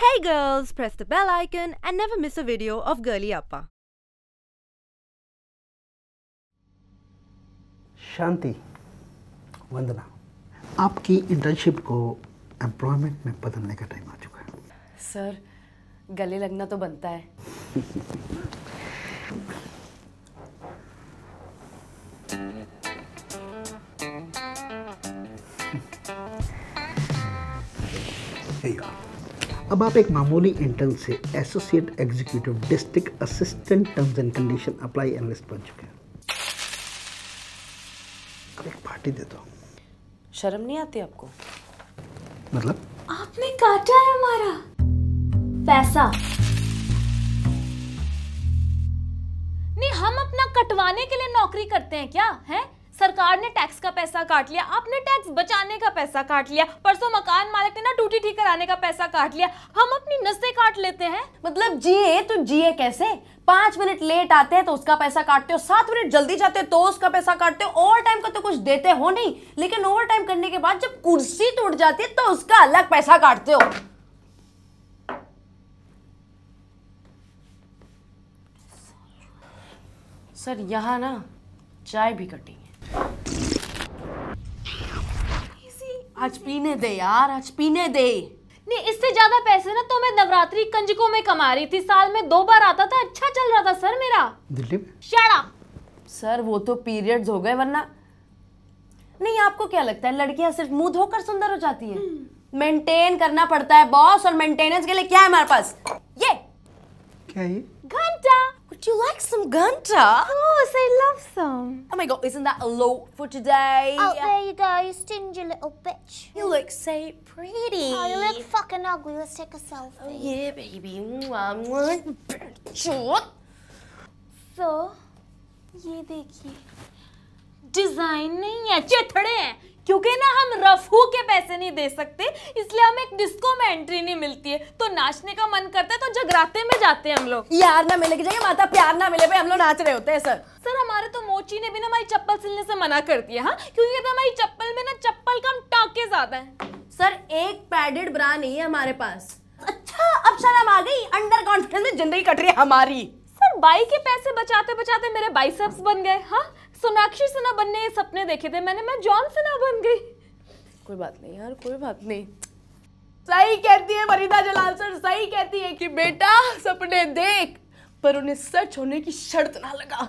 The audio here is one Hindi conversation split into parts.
Hey girls, press the bell icon and never miss a video of Girly Appa. शांति वंदना आपकी इंटर्नशिप को एम्प्लॉयमेंट में बदलने का टाइम आ चुका है सर गले लगना तो बनता है अब आप एक मामूली इंटर्न से associate executive district assistant terms and condition apply analyst बन चुके हैं अब एक पार्टी दे दो शर्म नहीं आती आपको मतलब आपने काटा है हमारा पैसा नहीं हम अपना कटवाने के लिए नौकरी करते हैं क्या है सरकार ने टैक्स का पैसा काट लिया आपने टैक्स बचाने का पैसा काट लिया परसों मकान मालिक ने ना टूटी ठीक कराने का पैसा काट लिया हम अपनी नसें काट लेते हैं मतलब जिए तो जिए कैसे पांच मिनट लेट आते हैं तो उसका पैसा काटते हो सात मिनट जल्दी जाते हो तो उसका पैसा काटते हो ओवर टाइम का तो कुछ देते हो नहीं लेकिन ओवर टाइम करने के बाद जब कुर्सी टूट जाती है तो उसका अलग पैसा काटते हो सर यहां ना चाय भी कटी आज पीने दे यार आज पीने दे नहीं इससे ज्यादा पैसे ना तो मैं नवरात्रि कंजकों में कमा रही थी साल में दो बार आता था अच्छा चल रहा था सर मेरा दिल्ली में सर वो तो पीरियड्स हो गए वरना नहीं आपको क्या लगता है लड़कियां सिर्फ मुंह धोकर सुंदर हो जाती है मेंटेन करना पड़ता है बॉस और मेंटेनेंस के लिए क्या है हमारे पास ये क्या ये घंटा Do you like some Gunter? Of course, I love some. Oh my god, isn't that a lot for today? Oh, there you go, you stingy little bitch. You look so pretty. Oh, you look fucking ugly. Let's take a selfie. Oh, yeah, baby. So, ये देखिए डिजाइनिंग है चिथड़े क्योंकि ना हम रफू के पैसे नहीं दे सकते इसलिए हमें एक डिस्को में एंट्री नहीं मिलती है तो नाचने का मन करता है तो जगराते में जाते हैं हम लोग यार ना मिले जगह माता प्यार ना मिले भाई हम लोग नाच रहे होते हैं सर सर हमारे तो मोची ने भी ना हमारी चप्पल सिलने से मना कर दिया हाँ क्योंकि हमारी चप्पल में ना चप्पल कम टाके ज्यादा है सर एक पैडेड ब्रा नहीं है हमारे पास अच्छा अब शर्म आ गई अंडर कॉन्फिडेंस में जिंदगी कट रही है हमारी बाई के पैसे बचाते बचाते मेरे बाइसेप्स बन गए हाँ सोनाक्षी सिन्हा बनने ये सपने देखे थे मैंने मैं जॉन सिन्हा बन गई कोई बात नहीं यार कोई बात नहीं सही कहती है मरीदा जलाल सर सही कहती है कि बेटा सपने देख पर उन्हें सच होने की शर्त ना लगा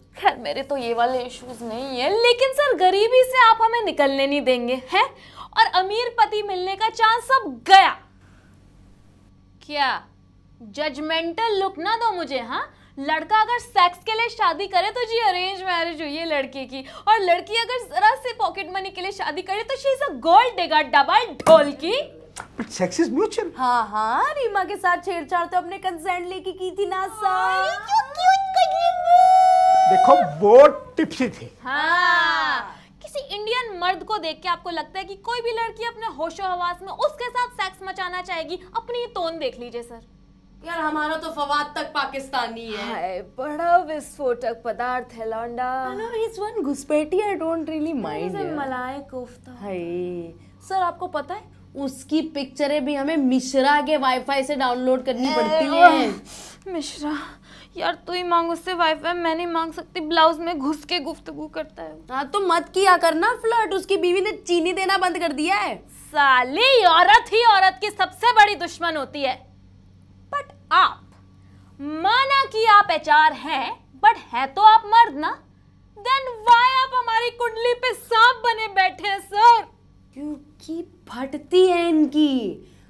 खैर मेरे तो ये वाले इश्यूज नहीं है लेकिन सर गरीबी से आप हमें निकलने नहीं देंगे हैं और अमीर पति मिलने का चांस सब गया क्या जजमेंटल लुक ना दो मुझे हाँ लड़का अगर सेक्स के लिए शादी करे तो जी अरेंज मैरिज हुई है लड़के की और लड़की अगर जरा से पॉकेट मनी के लिए शादी करे तो she is a gold digger double ढोल की बट सेक्स इज म्यूचुअल हाँ हाँ रीमा के साथ छेड़छाड़ तो अपने कंसेंट लेके की थी ना सर देखो वो टिप्सी थी हाँ। किसी इंडियन मर्द को देख के आपको लगता है कि कोई भी लड़की अपने होशो हवास में उसके साथ सेक्स मचाना चाहेगी अपनी टोन देख लीजिए सर यार हमारा तो फवाद तक पाकिस्तानी है हाय बड़ा विस्फोटक पदार्थ है लौंडा हेलो इज वन घुसपैठी I don't really mind malai kofta hi sir आपको पता है उसकी पिक्चरें भी हमें मिश्रा के वाईफाई से डाउनलोड करनी पड़ती हैं मिश्रा यार तू ही मांग उससे वाइफ वाइफ मैं नहीं मांग सकती ब्लाउज में घुस के गुफ्तगु करता है हाँ तो मत किया करना फ्लर्ट उसकी बीवी ने चीनी देना बंद कर दिया है साली औरत ही औरत की सबसे बड़ी दुश्मन होती है बट आप माना कि आप एचआर हैं बट है तो आप मर्द ना देन वाई आप हमारी कुंडली पे सांप बने बैठे हैं सर क्योंकि फटती है इनकी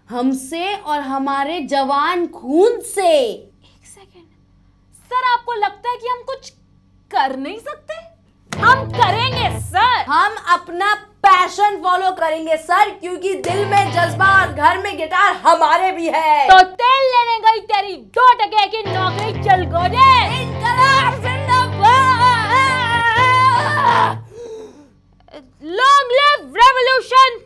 हमसे और हमारे जवान खून से सर आपको लगता है कि हम कुछ कर नहीं सकते हम करेंगे सर हम अपना पैशन फॉलो करेंगे सर क्योंकि दिल में जज्बा और घर में गिटार हमारे भी है तो तेल लेने गई तेरी दो टके की नौकरी चल गोजे लॉन्ग लिव रेवोल्यूशन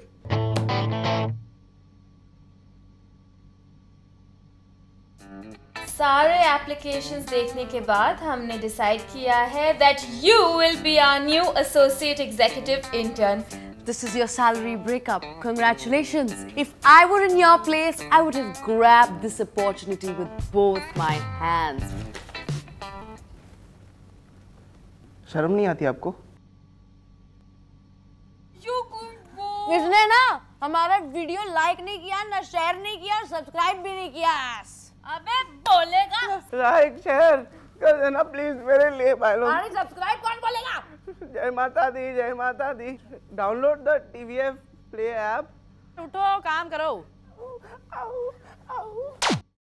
सारे एप्लीकेशन देखने के बाद हमने डिसाइड किया है that you will be our new associate executive intern This is your salary breakup. Congratulations. If I were in your place, I would have grabbed this opportunity with both my hands. शर्म नहीं आती आपको? You good boy. इसने ना हमारा वीडियो लाइक नहीं किया, ना शेयर नहीं किया, सब्सक्राइब भी नहीं किया। अबे बोलेगा लाइक शेयर कर देना प्लीज मेरे लिए भाई लोग अरे सब्सक्राइब कौन बोलेगा जय माता दी जय माता दी download the TVF play app उठो काम करो आओ आओ